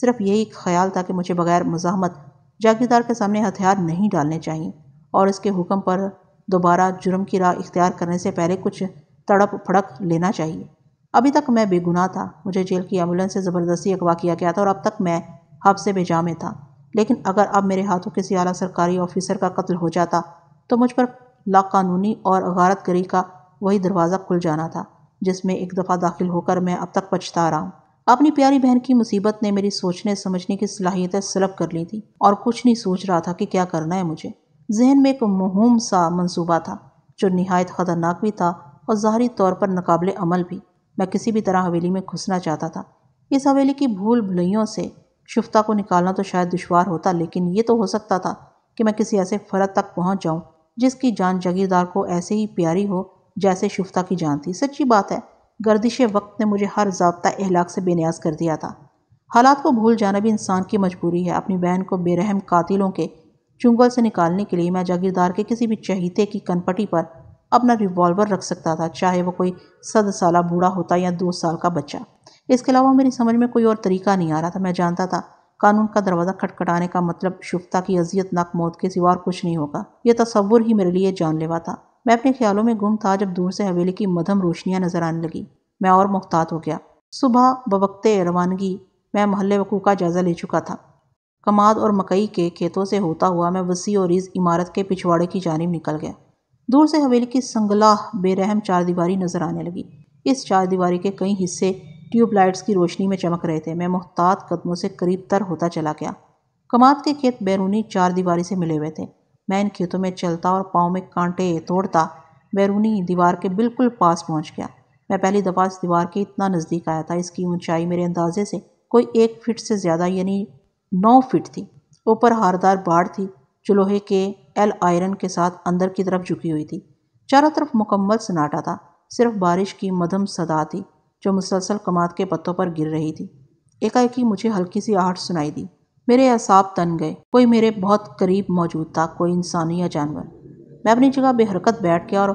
सिर्फ यही ख्याल था कि मुझे बग़ैर मुजामत जागीरदार के सामने हथियार नहीं डालने चाहिए और इसके हुक्म पर दोबारा जुर्म की राह इख्तियार करने से पहले कुछ तड़प फड़क लेना चाहिए अभी तक मैं बेगुनाह था मुझे जेल की एम्बुलेंस से ज़बरदस्ती अगवा किया गया था और अब तक मैं हबसे बेजा में था लेकिन अगर अब मेरे हाथों किसी आला सरकारी ऑफिसर का कत्ल हो जाता तो मुझ पर लाकानूनी और गारत का वही दरवाज़ा खुल जाना था जिसमें एक दफ़ा दाखिल होकर मैं अब तक पछता रहा हूँ अपनी प्यारी बहन की मुसीबत ने मेरी सोचने समझने की सलाहियतें सलब कर ली थी और कुछ नहीं सोच रहा था कि क्या करना है मुझे जहन में एक महूम सा मंसूबा था जो नहायत ख़तरनाक भी था और ज़ाहरी तौर पर नाकबले अमल भी मैं किसी भी तरह हवेली में घुसना चाहता था इस हवेली की भूल भुलैयों से शुफ्ता को निकालना तो शायद दुशवार होता लेकिन ये तो हो सकता था कि मैं किसी ऐसे फर्द तक पहुँच जाऊँ जिसकी जान जागीरदार को ऐसे ही प्यारी हो जैसे शुफ्ता की जान थी सच्ची बात है गर्दिश वक्त ने मुझे हर जबता अहलाक से बेनियाज कर दिया था हालात को भूल जाना भी इंसान की मजबूरी है अपनी बहन को बेरहम कातिलों के चुंगल से निकालने के लिए मैं जागीरदार के किसी भी चहीते की कनपटी पर अपना रिवॉल्वर रख सकता था चाहे वो कोई सद साल बूढ़ा होता या दो साल का बच्चा इसके अलावा मेरी समझ में कोई और तरीका नहीं आ रहा था मैं जानता था कानून का दरवाज़ा खटखटाने का मतलब शुफ्ता की अजियतनाक मौत के सिवा और कुछ नहीं होगा यह तस्वुर ही मेरे लिए जानलेवा था मैं अपने ख्यालों में गुम था जब दूर से हवेली की मधम रोशनियाँ नज़र आने लगी मैं और मुख्तात हो गया सुबह बवक्ते रवानगी मैं महल वकू का जायज़ा ले चुका था कमाद और मकई के खेतों से होता हुआ मैं वसी और इस इमारत के पिछवाड़े की जानब निकल गया दूर से हवेली की संगलाह बेरहम चार दीवारी नज़र आने लगी इस चार दीवारी के कई हिस्से ट्यूबलाइट्स की रोशनी में चमक रहे थे मैं मुहतात कदमों से करीब तर होता चला गया कमाद के खेत बैरूनी चार दीवारी से मिले हुए थे मैं इन खेतों में चलता और पाँव में कांटे तोड़ता बैरूनी दीवार के बिल्कुल पास पहुंच गया मैं पहली दफ़ा इस दीवार के इतना नज़दीक आया था इसकी ऊंचाई मेरे अंदाजे से कोई एक फिट से ज़्यादा यानी नौ फिट थी ऊपर हारदार बाढ़ थी जो लोहे के एल आयरन के साथ अंदर की तरफ झुकी हुई थी चारों तरफ मुकम्मल सन्नाटा था सिर्फ बारिश की मधम सदा थी जो मुसलसल कमात के पत्तों पर गिर रही थी एकाएकी मुझे हल्की सी आहट सुनाई दी मेरे असाब तन गए कोई मेरे बहुत करीब मौजूद था कोई इंसान या जानवर मैं अपनी जगह बेहरकत बैठ गया और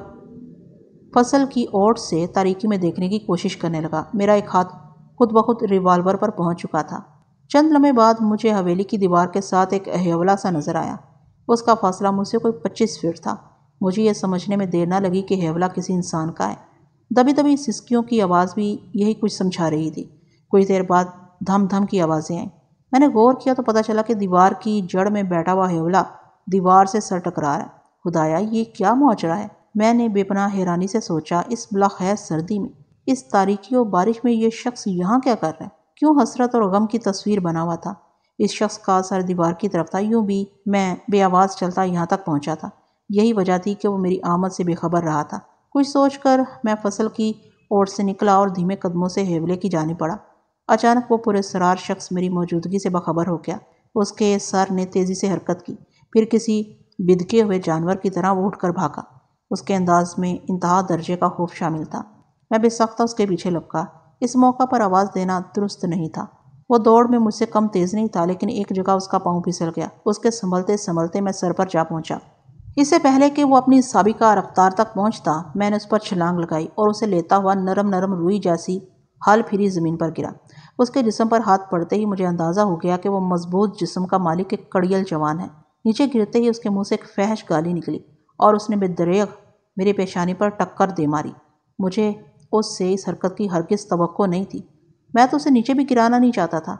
फसल की ओर से तारीकी में देखने की कोशिश करने लगा मेरा एक हाथ खुद बखुद खुद रिवाल्वर पर पहुंच चुका था चंद लम्हे बाद मुझे हवेली की दीवार के साथ एक अहवला सा नज़र आया उसका फासला मुझसे कोई पच्चीस फीट था मुझे यह समझने में देर ना लगी कि हेवला किसी इंसान का है दबी दबी सिस्कियों की आवाज़ भी यही कुछ समझा रही थी कुछ देर बाद धम धम की आवाज़ें आईं मैंने गौर किया तो पता चला कि दीवार की जड़ में बैठा हुआ हेवला दीवार से सर टकरा रहा है खुदाया ये क्या मुआचरा है मैंने बेपना हैरानी से सोचा इस बलाखैर सर्दी में इस तारीखी और बारिश में ये शख्स यहाँ क्या कर रहा है क्यों हसरत और गम की तस्वीर बना हुआ था इस शख्स का सर दीवार की तरफ था यूँ भी मैं बेआवाज़ चलता यहाँ तक पहुँचा था यही वजह थी कि वो मेरी आमद से बेखबर रहा था कुछ सोच कर मैं फसल की ओर से निकला और धीमे कदमों से हेवले की जानी पड़ा अचानक वो पुरेसरार शख्स मेरी मौजूदगी से बखबर हो गया उसके सर ने तेज़ी से हरकत की फिर किसी बिदके हुए जानवर की तरह वो उठकर भागा उसके अंदाज में इंतहा दर्जे का खौफ शामिल था मैं बेसख्ता उसके पीछे लपका इस मौका पर आवाज़ देना दुरुस्त नहीं था वो दौड़ में मुझसे कम तेज़ नहीं था लेकिन एक जगह उसका पाँव फिसल गया उसके संभलते संभलते मैं सर पर जा पहुँचा इससे पहले कि वो अपनी सबिका रफ्तार तक पहुँचता मैंने उस पर छलांग लगाई और उसे लेता हुआ नरम नरम रुई जैसी हाल फिरी ज़मीन पर गिरा उसके जिसम पर हाथ पड़ते ही मुझे अंदाज़ा हो गया कि वह मजबूत जिसम का मालिक एक कड़ियल जवान है नीचे गिरते ही उसके मुंह से एक फहश गाली निकली और उसने बेदरेग मेरी पेशानी पर टक्कर दे मारी मुझे उससे इस हरकत की हरगिज़ तो नहीं थी मैं तो उसे नीचे भी गिराना नहीं चाहता था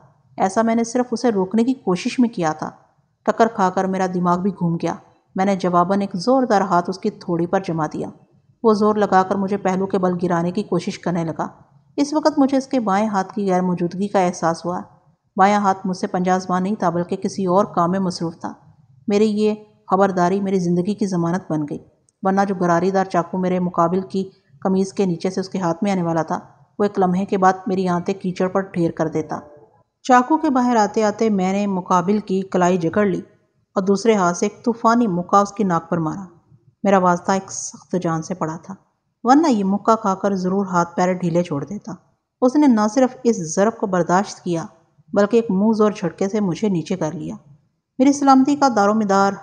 ऐसा मैंने सिर्फ उसे रोकने की कोशिश में किया था टक्कर खाकर मेरा दिमाग भी घूम गया मैंने जवाबन एक ज़ोरदार हाथ उसकी थोड़ी पर जमा दिया वो ज़ोर लगाकर मुझे पहलू के बल गिराने की कोशिश करने लगा इस वक्त मुझे इसके बाएं हाथ की गैर मौजूदगी का एहसास हुआ बायां हाथ मुझसे पंजाजमा नहीं था बल्कि किसी और काम में मसरूफ़ था मेरी ये खबरदारी मेरी ज़िंदगी की ज़मानत बन गई वरना जो गरारीदार चाकू मेरे मुकाबिल की कमीज़ के नीचे से उसके हाथ में आने वाला था वो एक लम्हे के बाद मेरी आंतें कीचड़ पर ढेर कर देता चाकू के बाहर आते आते मैंने मुकाबिल की कलाई जकड़ ली और दूसरे हाथ से एक तूफ़ानी मुका उसकी नाक पर मारा मेरा वास्ता एक सख्त जान से पड़ा था वरना ये मुक्का खाकर ज़रूर हाथ पैर ढीले छोड़ देता उसने न सिर्फ इस ज़रब को बर्दाश्त किया बल्कि एक मुँह जोर झटके से मुझे नीचे कर लिया मेरी सलामती का दारोमदार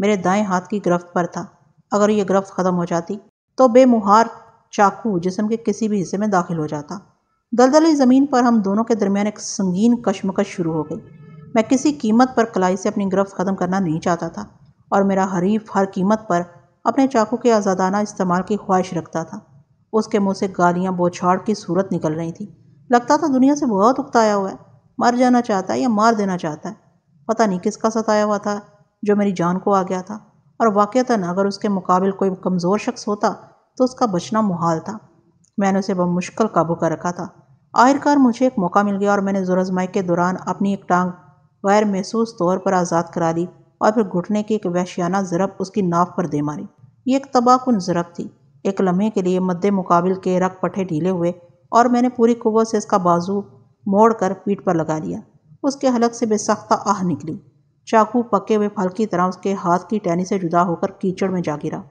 मेरे दाएं हाथ की गिरफ्त पर था अगर यह गिरफ्त ख़त्म हो जाती तो बेमुहार चाकू जिसम के किसी भी हिस्से में दाखिल हो जाता दलदली ज़मीन पर हम दोनों के दरमियान एक संगीन कशमकश शुरू हो गई मैं किसी कीमत पर कलाई से अपनी गिरफ्त ख़त्म करना नहीं चाहता था और मेरा हरीफ हर कीमत पर अपने चाकू के आज़ादाना इस्तेमाल की ख्वाहिश रखता था उसके मुंह से गालियाँ बौछाड़ की सूरत निकल रही थी लगता था दुनिया से बहुत उकताया हुआ है मर जाना चाहता है या मार देना चाहता है पता नहीं किसका सताया हुआ था जो मेरी जान को आ गया था और वाक़ता अगर उसके मुकाबले कोई कमज़ोर शख्स होता तो उसका बचना मुहाल था मैंने उसे मुश्किल काबू कर रखा था आखिरकार मुझे एक मौका मिल गया और मैंने जोरजमाई के दौरान अपनी एक टांग गैर महसूस तौर पर आज़ाद करा दी और फिर घुटने की एक वैश्याना ज़रब उसकी नाव पर दे मारी ये एक तबाहकुन ज़रब थी एक लम्हे के लिए मद्दे मुकाबिल के रख पटे ढीले हुए और मैंने पूरी कुवत से इसका बाजू मोड़ कर पीठ पर लगा लिया उसके हलक से बेसख्ता आह निकली चाकू पके हुए फल की तरह उसके हाथ की टहनी से जुदा होकर कीचड़ में जा गिरा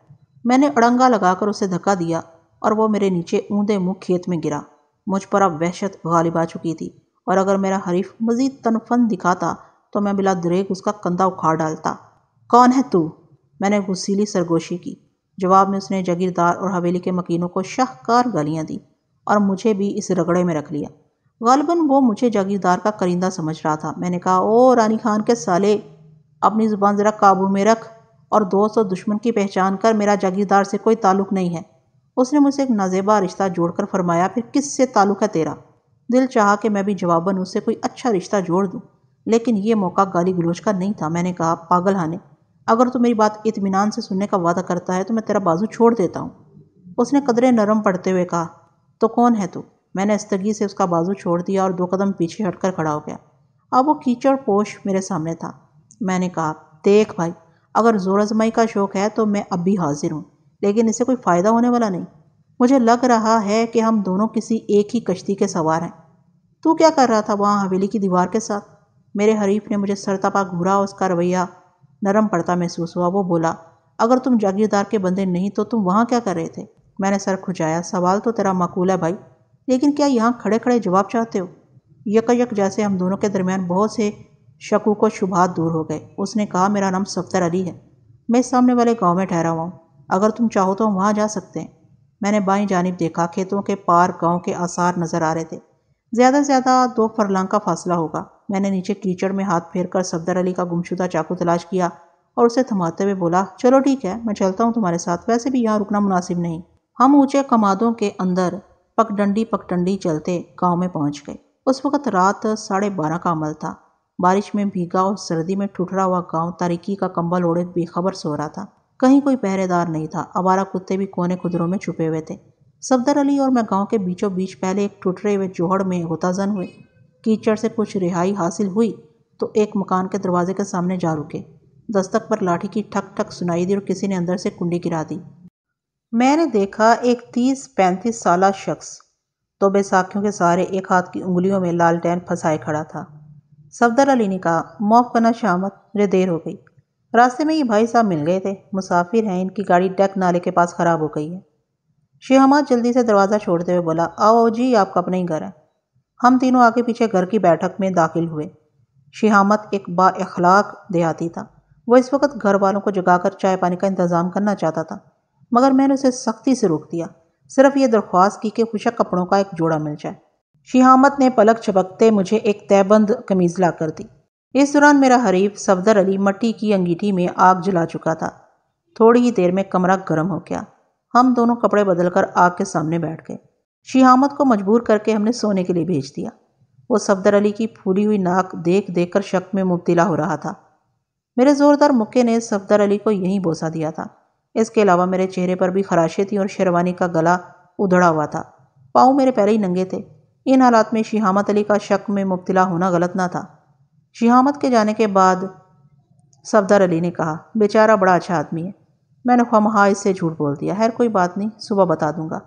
मैंने अड़ंगा लगाकर उसे धक्का दिया और वो मेरे नीचे ऊंधे मुँह खेत में गिरा मुझ पर अब वहशत गालिब आ चुकी थी और अगर मेरा हरीफ मज़ीद तनफन दिखाता तो मैं बिला दरेक उसका कंधा उखाड़ डालता कौन है तू मैंने गुस्सीली सरगोशी की जवाब में उसने जागीरदार और हवेली के मकीनों को शाहकार गालियाँ दी और मुझे भी इस रगड़े में रख लिया गालबन वो मुझे जागीरदार का करिंदा समझ रहा था मैंने कहा ओ रानी खान के साले अपनी ज़ुबान ज़रा काबू में रख और दोस्त और दुश्मन की पहचान कर मेरा जागीरदार से कोई ताल्लुक़ नहीं है उसने मुझसे एक नाजेबा रिश्ता जोड़कर फरमाया फिर किस से ताल्लुक़ है तेरा दिल चाहा कि मैं भी जवाबन उससे कोई अच्छा रिश्ता जोड़ दूँ लेकिन ये मौका गाली गलोच का नहीं था मैंने कहा पागल हाने अगर तू मेरी बात इतमान से सुनने का वादा करता है तो मैं तेरा बाजू छोड़ देता हूँ उसने कदरे नरम पड़ते हुए कहा तो कौन है तू मैंने स्तगी से उसका बाजू छोड़ दिया और दो कदम पीछे हटकर खड़ा हो गया अब वो कीचड़ पोश मेरे सामने था मैंने कहा देख भाई अगर जोर आजमाई का शौक़ है तो मैं अब भी हाजिर हूँ लेकिन इसे कोई फ़ायदा होने वाला नहीं मुझे लग रहा है कि हम दोनों किसी एक ही कश्ती के सवार हैं तू क्या कर रहा था वहाँ हवेली की दीवार के साथ मेरे हरीफ ने मुझे सरतापा घूरा और उसका रवैया नरम पड़ता महसूस हुआ वो बोला अगर तुम जागीरदार के बंदे नहीं तो तुम वहाँ क्या कर रहे थे मैंने सर खुजाया सवाल तो तेरा मकूल है भाई लेकिन क्या यहाँ खड़े खड़े जवाब चाहते हो यकयक जैसे हम दोनों के दरमियान बहुत से शकू को शुभात दूर हो गए उसने कहा मेरा नाम सफ्तर अली है मैं सामने वाले गांव में ठहरा हुआ हूँ अगर तुम चाहो तो हम वहाँ जा सकते हैं मैंने बाई जानब देखा खेतों के पार गांव के आसार नज़र आ रहे थे ज़्यादा से ज़्यादा दो फरलांग का फासला होगा मैंने नीचे कीचड़ में हाथ फेर कर सफदर अली का गुमशुदा चाकू तलाश किया और उसे थमाते हुए बोला चलो ठीक है मैं चलता हूँ तुम्हारे साथ वैसे भी यहाँ रुकना मुनासिब नहीं हम ऊंचे कमादों के अंदर पकडंडी पकडंडी चलते गांव में पहुंच गए उस वक्त रात साढ़े बारह का अमल था बारिश में भीगा और सर्दी में ठुठरा हुआ गांव तारीकी का कंबल ओढ़े बेखबर सो रहा था कहीं कोई पहरेदार नहीं था अवारा कुत्ते भी कोने खुदरों में छुपे हुए थे सफदर अली और मैं गांव के बीचों बीच पहले एक टुटरे हुए जोहड़ में होताजन हुए कीचड़ से कुछ रिहाई हासिल हुई तो एक मकान के दरवाजे के सामने जा रुके दस्तक पर लाठी की ठक ठक सुनाई दी और किसी ने अंदर से कुंडी गिरा दी मैंने देखा एक तीस पैंतीस साल शख्स तो बेसाखियों के सहारे एक हाथ की उंगलियों में लाल टैन फंसाए खड़ा था सफदर अली ने कहा मौफ करना शामत मुझे देर हो गई रास्ते में ये भाई साहब मिल गए थे मुसाफिर हैं इनकी गाड़ी डक नाले के पास ख़राब हो गई है शेहमाद जल्दी से दरवाज़ा छोड़ते हुए बोला आओ जी आपका अपना ही घर है हम तीनों आगे पीछे घर की बैठक में दाखिल हुए शिहामत एक बाखलाक देहाती था वह इस वक्त घर वालों को जगाकर चाय पानी का इंतज़ाम करना चाहता था मगर मैंने उसे सख्ती से रोक दिया सिर्फ ये दरख्वास्त की कि खुशक कपड़ों का एक जोड़ा मिल जाए शिहामत ने पलक छपकते मुझे एक तयबंद कमीज ला कर दी इस दौरान मेरा हरीफ सफदर अली मट्टी की अंगीठी में आग जला चुका था थोड़ी ही देर में कमरा गर्म हो गया हम दोनों कपड़े बदलकर आग के सामने बैठ गए शिहामत को मजबूर करके हमने सोने के लिए भेज दिया वो सफदर अली की फूली हुई नाक देख देख कर शक में मुबतला हो रहा था मेरे ज़ोरदार मुक्के ने सफदर अली को यहीं बोसा दिया था इसके अलावा मेरे चेहरे पर भी खराशें थी और शेरवानी का गला उधड़ा हुआ था पाँव मेरे पैर ही नंगे थे इन हालात में शिहामत अली का शक में मुबतला होना गलत ना था शिहामत के जाने के बाद सफदर अली ने कहा बेचारा बड़ा अच्छा आदमी है मैंने खमहा इससे झूठ बोल दिया हर कोई बात नहीं सुबह बता दूंगा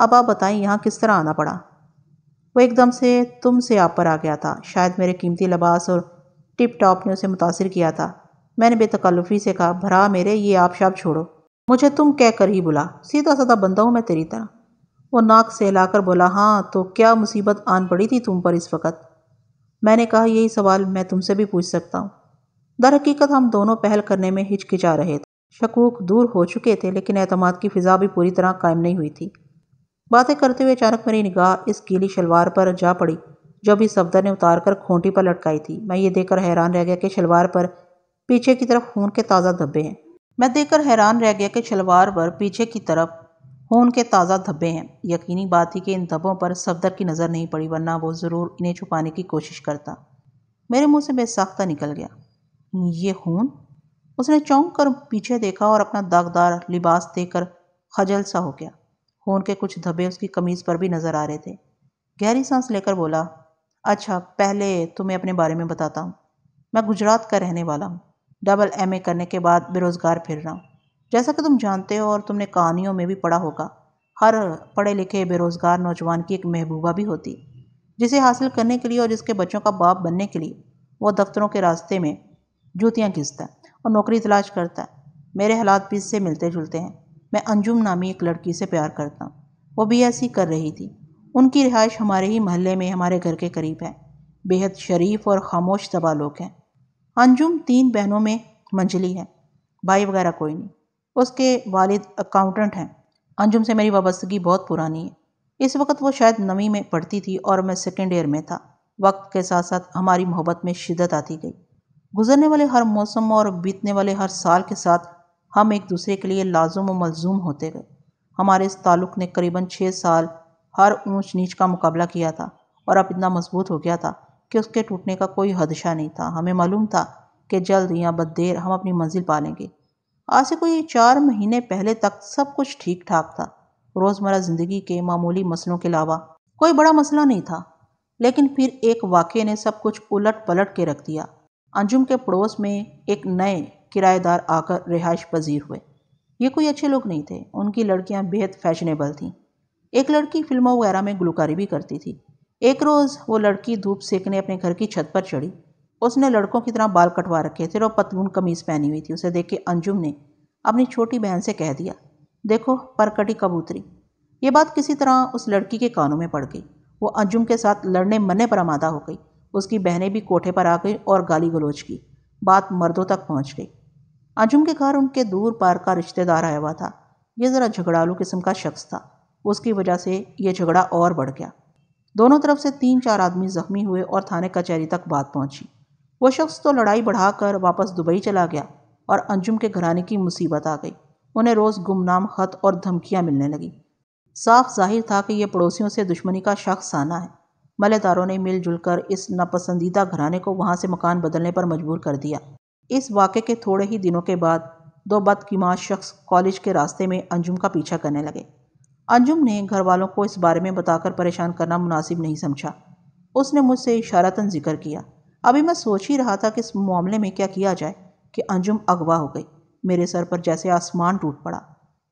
अब आप बताएं यहाँ किस तरह आना पड़ा वो एकदम से तुम से आप पर आ गया था शायद मेरे कीमती लबास और टिप टॉप ने उसे मुतासर किया था मैंने बेतकल्लुफ़ी से कहा भरा मेरे ये आप शाप छोड़ो मुझे तुम कह कर ही बुला सीधा साधा बंदा हूँ मैं तेरी तरह वो नाक से हिलाकर बोला हाँ तो क्या मुसीबत आन पड़ी थी तुम पर इस वक्त मैंने कहा यही सवाल मैं तुमसे भी पूछ सकता हूँ दरहकीकत हम दोनों पहल करने में हिचकिचा रहे थे शकूक दूर हो चुके थे लेकिन अहतमाद की फ़िज़ा भी पूरी तरह कायम नहीं हुई थी बातें करते हुए अचानक मेरी निगाह इस गीली शलवार पर जा पड़ी जो भी सफदर ने उतार कर खूंटी पर लटकाई थी मैं ये देखकर हैरान रह गया कि शलवार पर पीछे की तरफ खून के ताज़ा धब्बे हैं मैं देखकर हैरान रह गया कि शलवार पर पीछे की तरफ खून के ताज़ा धब्बे हैं यकीनी बात थी कि इन धब्बों पर सफदर की नज़र नहीं पड़ी वरना वो ज़रूर इन्हें छुपाने की कोशिश करता मेरे मुंह से बेसाख्ता निकल गया ये खून उसने चौंक कर पीछे देखा और अपना दागदार लिबास देकर खजल सा हो गया खून के कुछ धब्बे उसकी कमीज पर भी नजर आ रहे थे गहरी सांस लेकर बोला अच्छा पहले तुम्हें अपने बारे में बताता हूँ मैं गुजरात का रहने वाला हूँ डबल एम करने के बाद बेरोज़गार फिर रहा हूँ जैसा कि तुम जानते हो और तुमने कहानियों में भी पढ़ा होगा हर पढ़े लिखे बेरोज़गार नौजवान की एक महबूबा भी होती जिसे हासिल करने के लिए और जिसके बच्चों का बाप बनने के लिए वो दफ्तरों के रास्ते में जूतियाँ घिसता है और नौकरी तलाश करता है मेरे हालात भी इससे मिलते जुलते हैं मैं अंजुम नामी एक लड़की से प्यार करता वो बी एस सी कर रही थी उनकी रिहाइश हमारे ही महल्ले में हमारे घर के करीब है बेहद शरीफ और खामोश तबा लोग हैं अंजुम तीन बहनों में मंजली है भाई वगैरह कोई नहीं उसके वालिद अकाउंटेंट हैं अंजुम से मेरी वाबस्तगी बहुत पुरानी है इस वक्त वो शायद नवी में पढ़ती थी और मैं सेकेंड ईयर में था वक्त के साथ साथ हमारी मोहब्बत में शिद्दत आती गई गुजरने वाले हर मौसम और बीतने वाले हर साल के साथ हम एक दूसरे के लिए लाजम व मलजूम होते गए हमारे इस ताल्लुक़ ने करीबन छः साल हर ऊंच नीच का मुकाबला किया था और अब इतना मजबूत हो गया था कि उसके टूटने का कोई हदशा नहीं था हमें मालूम था कि जल्द या देर हम अपनी मंजिल पा लेंगे आज से कोई चार महीने पहले तक सब कुछ ठीक ठाक था रोज़मर्रा ज़िंदगी के मामूली मसलों के अलावा कोई बड़ा मसला नहीं था लेकिन फिर एक वाक़े ने सब कुछ उलट पलट के रख दिया अंजुम के पड़ोस में एक नए किराएदार आकर रिहाइश पजीर हुए ये कोई अच्छे लोग नहीं थे उनकी लड़कियां बेहद फैशनेबल थीं एक लड़की फिल्मों वगैरह में गुलकारी भी करती थी एक रोज़ वो लड़की धूप सेकने अपने घर की छत पर चढ़ी उसने लड़कों की तरह बाल कटवा रखे थे और पतलून कमीज़ पहनी हुई थी उसे देख के अंजुम ने अपनी छोटी बहन से कह दिया देखो परकटी कबूतरी ये बात किसी तरह उस लड़की के कानों में पड़ गई वो अंजुम के साथ लड़ने मरने पर आमादा हो गई उसकी बहनें भी कोठे पर आ गई और गाली गलोच की बात मर्दों तक पहुंच गई आजम के घर उनके दूर पार का रिश्तेदार आया हुआ था यह ज़रा झगड़ालू किस्म का शख्स था उसकी वजह से यह झगड़ा और बढ़ गया दोनों तरफ से तीन चार आदमी जख्मी हुए और थाने कचहरी तक बात पहुंची वो शख्स तो लड़ाई बढ़ाकर वापस दुबई चला गया और अंजुम के घराने की मुसीबत आ गई उन्हें रोज़ गुमनाम खत और धमकियाँ मिलने लगी साफ जाहिर था कि यह पड़ोसियों से दुश्मनी का शख्स आना है मलेदारों ने मिलजुल कर इस नापसंदीदा घराने को वहाँ से मकान बदलने पर मजबूर कर दिया इस वाक़े के थोड़े ही दिनों के बाद दो बदकीमाश शख्स कॉलेज के रास्ते में अंजुम का पीछा करने लगे अंजुम ने घर वालों को इस बारे में बताकर परेशान करना मुनासिब नहीं समझा उसने मुझसे इशारतन जिक्र किया अभी मैं सोच ही रहा था कि इस मामले में क्या किया जाए कि अंजुम अगवा हो गई मेरे सर पर जैसे आसमान टूट पड़ा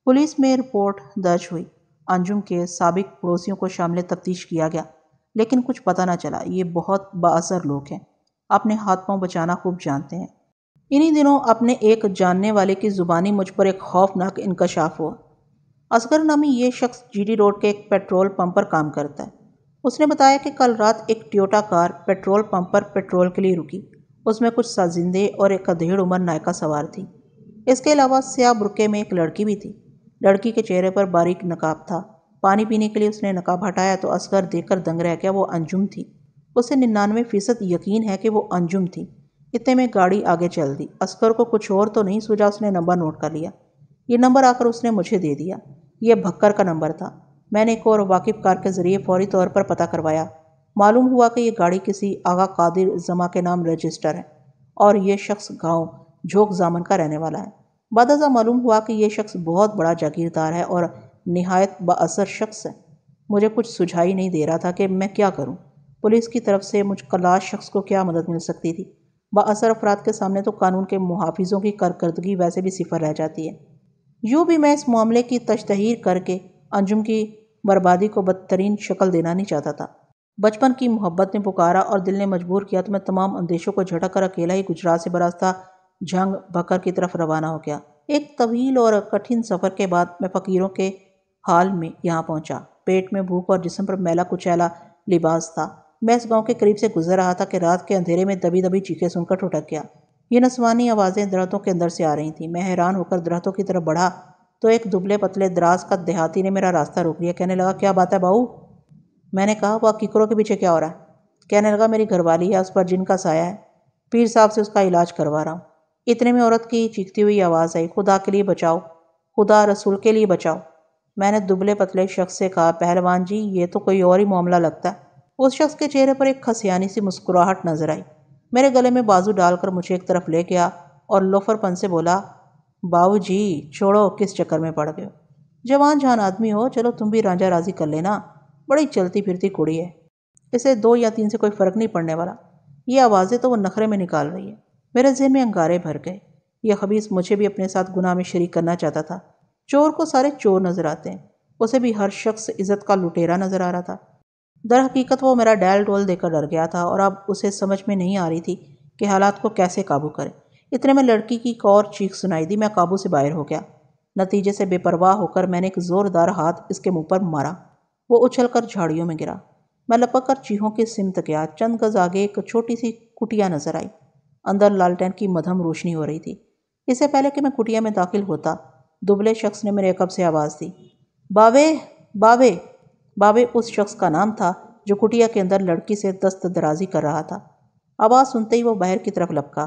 पुलिस में रिपोर्ट दर्ज हुई अंजुम के सबक पड़ोसियों को शामिल तफ्तीश किया गया लेकिन कुछ पता न चला ये बहुत बासर लोग हैं अपने हाथ पाँव बचाना खूब जानते हैं इन्हीं दिनों अपने एक जानने वाले की ज़ुबानी मुझ पर एक खौफनाक इंकशाफ हुआ असगर नामी ये शख्स जीडी रोड के एक पेट्रोल पंप पर काम करता है उसने बताया कि कल रात एक ट्योटा कार पेट्रोल पंप पर पेट्रोल के लिए रुकी उसमें कुछ साजिंदे और एक अधेड़ उम्र नायका सवार थी इसके अलावा स्या बुरके में एक लड़की भी थी लड़की के चेहरे पर बारीक नकाब था पानी पीने के लिए उसने नकाब हटाया तो असगर देखकर दंग रह गया वो अंजुम थी उसे निन्यानवे फ़ीसद यकीन है कि वो अंजुम थी इतने में गाड़ी आगे चल दी अस्कर को कुछ और तो नहीं सूझा उसने नंबर नोट कर लिया ये नंबर आकर उसने मुझे दे दिया ये भक्कर का नंबर था मैंने एक और वाकिफ कार के ज़रिए फौरी तौर पर पता करवाया मालूम हुआ कि यह गाड़ी किसी आगा कादिर जमा के नाम रजिस्टर है और यह शख्स गांव झोंक जामन का रहने वाला है बादजा मालूम हुआ कि यह शख्स बहुत बड़ा जागीरदार है और नहायत बसर शख्स है मुझे कुछ सुझाई नहीं दे रहा था कि मैं क्या करूं। पुलिस की तरफ से मुझ कलाश शख्स को क्या मदद मिल सकती थी बासर अफराद के सामने तो कानून के मुहाफ़ों की कारकर्दगी वैसे भी सिफर रह जाती है यूँ भी मैं इस मामले की तशतहर करके अंजुम की बर्बादी को बदतरीन शक्ल देना नहीं चाहता था बचपन की मोहब्बत ने पुकारा और दिल ने मजबूर किया तो मैं तमाम अंदेशों को झटक कर अकेला ही गुजरात से बरास्ता झंग बकर की तरफ रवाना हो गया एक तवील और कठिन सफ़र के बाद मैं फ़कीरों के हाल में यहाँ पहुँचा पेट में भूख और जिसम पर मैला कुचैला लिबास था मैं इस गांव के करीब से गुजर रहा था कि रात के अंधेरे में दबी दबी चीखें सुनकर ठुटक गया ये नस्वानी आवाज़ें दरतों के अंदर से आ रही थी मैं हैरान होकर दरतों की तरफ बढ़ा तो एक दुबले पतले दराज का देहाती ने मेरा रास्ता रोक लिया कहने लगा क्या बात है बाऊ मैंने कहा वह किकरों के पीछे क्या हो रहा है कहने लगा मेरी घरवाली है उस पर जिनका साया है पीर साहब से उसका इलाज करवा रहा हूँ इतने में औरत की चीखती हुई आवाज़ आई खुदा के लिए बचाओ खुदा रसूल के लिए बचाओ मैंने दुबले पतले शख्स से कहा पहलवान जी ये तो कोई और ही मामला लगता है उस शख्स के चेहरे पर एक खसियानी सी मुस्कुराहट नजर आई मेरे गले में बाजू डालकर मुझे एक तरफ ले गया और लोफरपन से बोला बाबू जी छोड़ो किस चक्कर में पड़ गए जवान जहान आदमी हो चलो तुम भी रांझा राजी कर लेना बड़ी चलती फिरती कुड़ी है इसे दो या तीन से कोई फ़र्क नहीं पड़ने वाला ये आवाज़ें तो वो नखरे में निकाल रही है मेरे जहन में अंगारे भर गए ये खबीस मुझे भी अपने साथ गुनाह में शरीक करना चाहता था चोर को सारे चोर नज़र आते हैं उसे भी हर शख्स इज़्ज़त का लुटेरा नज़र आ रहा था दर हकीकत वो मेरा डैल डोल देकर डर गया था और अब उसे समझ में नहीं आ रही थी कि हालात को कैसे काबू करें इतने में लड़की की एक और चीख सुनाई दी मैं काबू से बाहर हो गया नतीजे से बेपरवाह होकर मैंने एक ज़ोरदार हाथ इसके मुंह पर मारा वो उछल कर झाड़ियों में गिरा मैं लपक कर चीहों की सिमत गया चंद गज आगे एक छोटी सी कुटिया नजर आई अंदर लालटेन की मधम रोशनी हो रही थी इससे पहले कि मैं कुटिया में दाखिल होता दुबले शख्स ने मेरे कब से आवाज़ दी बावे बावे बाबे उस शख्स का नाम था जो कुटिया के अंदर लड़की से दस्त दराजी कर रहा था आवाज़ सुनते ही वो बाहर की तरफ लपका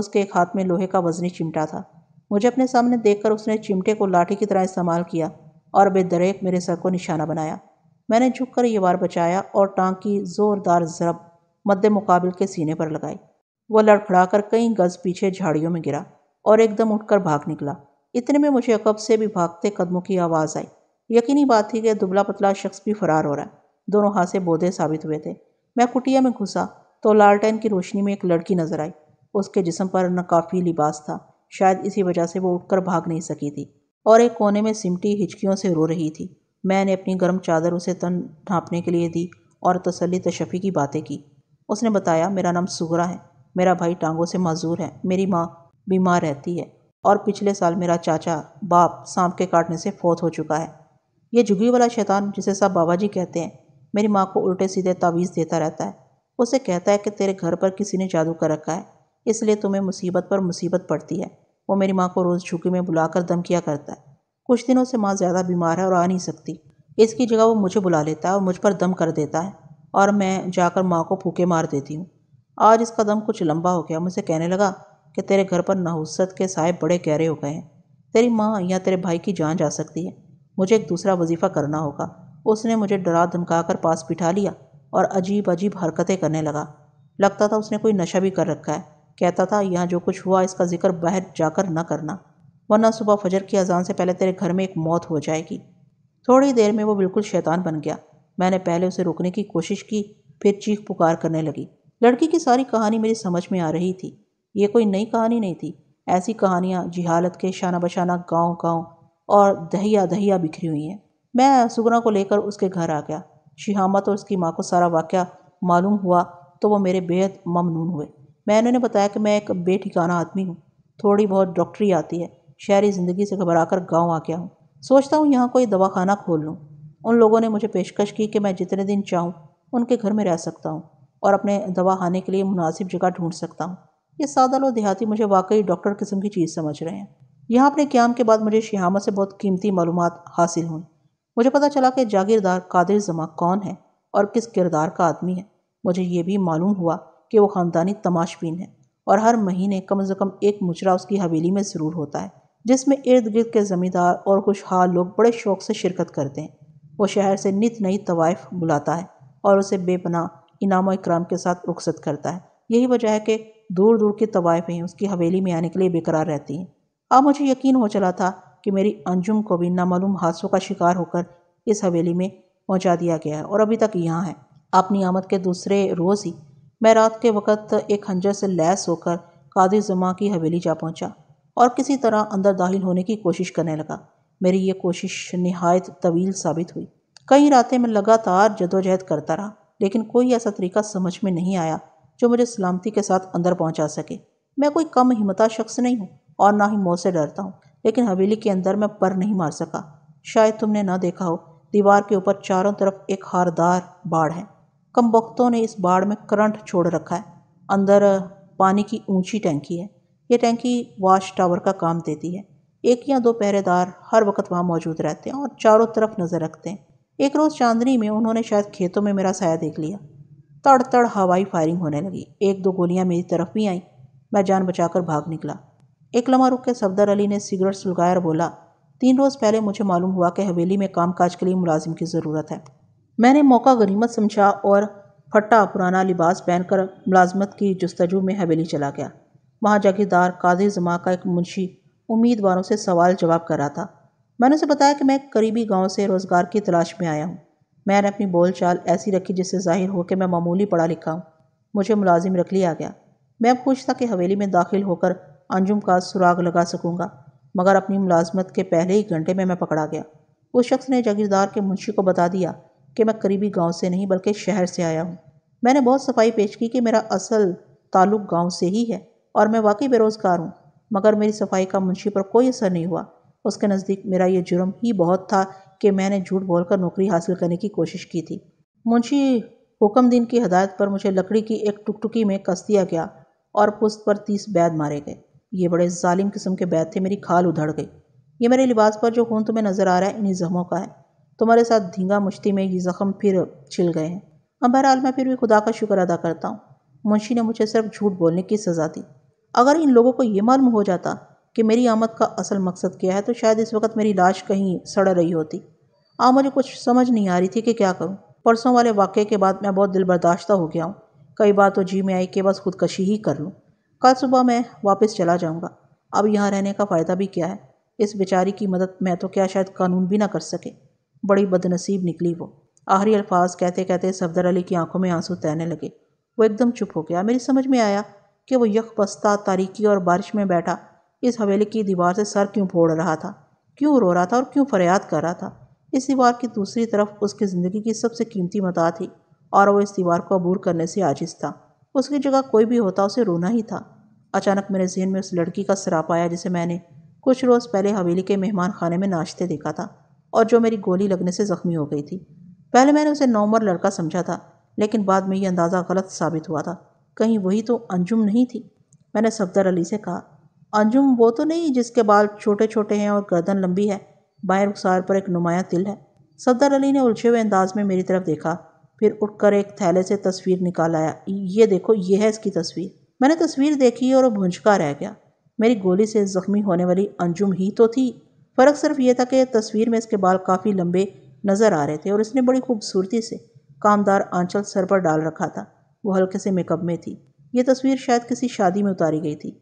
उसके एक हाथ में लोहे का वजनी चिमटा था मुझे अपने सामने देखकर उसने चिमटे को लाठी की तरह इस्तेमाल किया और बेदरेक मेरे सर को निशाना बनाया मैंने झुक कर ये वार बचाया और टांग की ज़ोरदार ज़रब मद्दे मुकाबल के सीने पर लगाई वह लड़खड़ा कर कई गज़ पीछे झाड़ियों में गिरा और एकदम उठकर भाग निकला इतने में मुझे अकब से भी भागते कदमों की आवाज़ आई यकीनी बात थी कि दुबला पतला शख्स भी फरार हो रहा है दोनों हाथ से बोधे साबित हुए थे मैं कुटिया में घुसा तो लालटेन की रोशनी में एक लड़की नजर आई उसके जिसम पर काफ़ी लिबास था शायद इसी वजह से वो उठकर भाग नहीं सकी थी और एक कोने में सिमटी हिचकियों से रो रही थी मैंने अपनी गर्म चादर उसे तन ढांपने के लिए दी और तसली तशफ़ी की बातें की उसने बताया मेरा नाम सुगरा है मेरा भाई टांगों से मजूर है मेरी माँ बीमार रहती है और पिछले साल मेरा चाचा बाप सांप के काटने से फौत हो चुका है ये झुगी वाला शैतान जिसे सब बाबा जी कहते हैं मेरी माँ को उल्टे सीधे तावीज़ देता रहता है उसे कहता है कि तेरे घर पर किसी ने जादू कर रखा है इसलिए तुम्हें मुसीबत पर मुसीबत पड़ती है वो मेरी माँ को रोज़ झुकी में बुलाकर धमकिया करता है कुछ दिनों से माँ ज़्यादा बीमार है और आ नहीं सकती इसकी जगह वो मुझे बुला लेता है और मुझ पर दम कर देता है और मैं जाकर माँ को फूके मार देती हूँ आज इसका दम कुछ लंबा हो गया मुझसे कहने लगा कि तेरे घर पर नहुसत के साहेब बड़े गहरे हो गए हैं तेरी माँ या तेरे भाई की जान जा सकती है मुझे एक दूसरा वजीफ़ा करना होगा उसने मुझे डरा धमका कर पास बिठा लिया और अजीब अजीब हरकतें करने लगा लगता था उसने कोई नशा भी कर रखा है कहता था यहाँ जो कुछ हुआ इसका जिक्र बाहर जाकर न करना वरना सुबह फजर की अजान से पहले तेरे घर में एक मौत हो जाएगी थोड़ी देर में वो बिल्कुल शैतान बन गया मैंने पहले उसे रोकने की कोशिश की फिर चीख पुकार करने लगी लड़की की सारी कहानी मेरी समझ में आ रही थी ये कोई नई कहानी नहीं थी ऐसी कहानियाँ जिहालत के शाना बशाना गाँव गांव और दहिया दहिया बिखरी हुई हैं मैं सुगना को लेकर उसके घर आ गया शिहामत और उसकी माँ को सारा वाक़ मालूम हुआ तो वो मेरे बेहद ममनून हुए मैंने उन्हें बताया कि मैं एक बेठिकाना आदमी हूँ थोड़ी बहुत डॉक्टरी आती है शहरी ज़िंदगी से घबरा कर गाँव आ गया हूँ सोचता हूँ यहाँ कोई दवाखाना खोल लूँ उन लोगों ने मुझे पेशकश की कि मैं जितने दिन चाहूँ उनके घर में रह सकता हूँ और अपने दवा खाने के लिए मुनासिब जगह ढूंढ सकता हूँ ये सादा लोग देहाती मुझे वाकई डॉक्टर किस्म की चीज़ समझ रहे हैं यहाँ अपने क्याम के बाद मुझे शहामत से बहुत कीमती मालूम हासिल हुई मुझे पता चला कि जागीरदार कादिर जमा कौन है और किस किरदार का आदमी है मुझे ये भी मालूम हुआ कि वो ख़ानदानी तमाशबीन है और हर महीने कम से कम एक मुजरा उसकी हवेली में ज़रूर होता है जिसमें इर्द गिर्द के ज़मींदार और खुशहाल लोग बड़े शौक़ से शिरकत करते हैं वो शहर से नित नई तवाइफ बुलाता है और उसे बेपना इनाम इकराम के साथ रुखसत करता है यही वजह है कि दूर दूर की तवाइफें उसकी हवेली में आने के लिए बेकरार रहती हैं अब मुझे यकीन हो चला था कि मेरी अंजुम को भी नामालूम हादसों का शिकार होकर इस हवेली में पहुंचा दिया गया है और अभी तक यहाँ है अपनी आमद के दूसरे रोज़ ही मैं रात के वक़्त एक खंजर से लैस होकर कादिर जुमा की हवेली जा पहुंचा और किसी तरह अंदर दाखिल होने की कोशिश करने लगा मेरी ये कोशिश नहायत तवील साबित हुई कई रातें मैं लगातार जदोजहद करता रहा लेकिन कोई ऐसा तरीका समझ में नहीं आया जो मुझे सलामती के साथ अंदर पहुंचा सके मैं कोई कम हिम्मता शख्स नहीं हूँ और ना ही मौत से डरता हूँ लेकिन हवेली के अंदर मैं पर नहीं मार सका शायद तुमने ना देखा हो दीवार के ऊपर चारों तरफ एक हारदार बाढ़ है कम वक्तों ने इस बाढ़ में करंट छोड़ रखा है अंदर पानी की ऊंची टैंकी है ये टैंकी वाश टावर का काम देती है एक या दो पहरेदार हर वक्त वहाँ मौजूद रहते हैं और चारों तरफ नज़र रखते हैं एक रोज़ चांदनी में उन्होंने शायद खेतों में मेरा साया देख लिया तड़ तड़ हवाई फायरिंग होने लगी एक दो गोलियाँ मेरी तरफ भी आईं मैं जान बचाकर भाग निकला एक लम्हा रुक के सफदर अली ने सिगरेट सुलगाया और बोला तीन रोज़ पहले मुझे मालूम हुआ कि हवेली में कामकाज के लिए मुलाजिम की ज़रूरत है मैंने मौका गनीमत समझा और फटा पुराना लिबास पहनकर मुलाजमत की जस्तजू में हवेली चला गया वहाँ जागीरदार कादिर जमा का एक मुंशी उम्मीदवारों से सवाल जवाब कर रहा था मैंने उसे बताया कि मैं करीबी गांव से रोज़गार की तलाश में आया हूँ मैंने अपनी बोल चाल ऐसी रखी जिससे जाहिर हो कि मैं मामूली पढ़ा लिखा हूँ मुझे मुलाजिम रख लिया गया मैं खुश था कि हवेली में दाखिल होकर अंजुम का सुराग लगा सकूंगा मगर अपनी मुलाजमत के पहले ही घंटे में मैं पकड़ा गया उस शख्स ने जागीरदार के मुंशी को बता दिया कि मैं करीबी गांव से नहीं बल्कि शहर से आया हूँ मैंने बहुत सफाई पेश की कि मेरा असल ताल्लुक गांव से ही है और मैं वाकई बेरोज़गार हूँ मगर मेरी सफाई का मुंशी पर कोई असर नहीं हुआ उसके नज़दीक मेरा ये जुर्म ही बहुत था कि मैंने झूठ बोलकर नौकरी हासिल करने की कोशिश की थी मुंशी हुक्म दिन की हदायत पर मुझे लकड़ी की एक टुकटुकी में कस दिया गया और पुस्त पर तीस बैद मारे गए ये बड़े ालिम किस्म के बैत थे मेरी खाल उधड़ गई ये मेरे लिबास पर जो खून तुम्हें नज़र आ रहा है इन्हीं ज़ख्मों का है तुम्हारे साथ धींगा मुश्ती में ये ज़ख्म फिर छिल गए हैं अब बहरहाल मैं फिर भी खुदा का शुक्र अदा करता हूँ मुंशी ने मुझे सिर्फ झूठ बोलने की सज़ा दी अगर इन लोगों को ये मालूम हो जाता कि मेरी आमद का असल मकसद क्या है तो शायद इस वक्त मेरी लाश कहीं सड़ रही होती आ मुझे कुछ समझ नहीं आ रही थी कि क्या करूँ परसों वाले वाक़े के बाद मैं बहुत दिल बर्दाश्त हो गया हूँ कई बार तो जी में आई कि बस खुदकशी ही कर लूँ कल सुबह मैं वापस चला जाऊँगा अब यहाँ रहने का फ़ायदा भी क्या है इस बेचारी की मदद मैं तो क्या शायद कानून भी ना कर सके बड़ी बदनसीब निकली वो आखिरी अल्फाज कहते कहते सफदर अली की आंखों में आंसू तैरने लगे वो एकदम चुप हो गया मेरी समझ में आया कि वो यख पस्ता तारीकी और बारिश में बैठा इस हवेली की दीवार से सर क्यों फोड़ रहा था क्यों रो रहा था और क्यों फरियाद कर रहा था इस दीवार की दूसरी तरफ उसकी ज़िंदगी की सबसे कीमती मता थी और वो इस दीवार को अबूर करने से आजिज था उसकी जगह कोई भी होता उसे रोना ही था अचानक मेरे जहन में उस लड़की का सराप आया जिसे मैंने कुछ रोज़ पहले हवेली के मेहमान खाने में नाश्ते देखा था और जो मेरी गोली लगने से ज़ख्मी हो गई थी पहले मैंने उसे नौमर लड़का समझा था लेकिन बाद में यह अंदाज़ा गलत साबित हुआ था कहीं वही तो अंजुम नहीं थी मैंने सफदर अली से कहा अंजुम वो तो नहीं जिसके बाल छोटे छोटे हैं और गर्दन लंबी है बाएं रुखसार पर एक नुमाया तिल है सफदर अली ने उलझे हुए अंदाज में मेरी तरफ देखा फिर उठकर एक थैले से तस्वीर निकाल आया ये देखो ये है इसकी तस्वीर मैंने तस्वीर देखी और वह भुंजका रह गया मेरी गोली से ज़ख्मी होने वाली अंजुम ही तो थी फ़र्क सिर्फ ये था कि तस्वीर में इसके बाल काफ़ी लंबे नज़र आ रहे थे और इसने बड़ी खूबसूरती से कामदार आंचल सर पर डाल रखा था वो हल्के से मेकअप में थी ये तस्वीर शायद किसी शादी में उतारी गई थी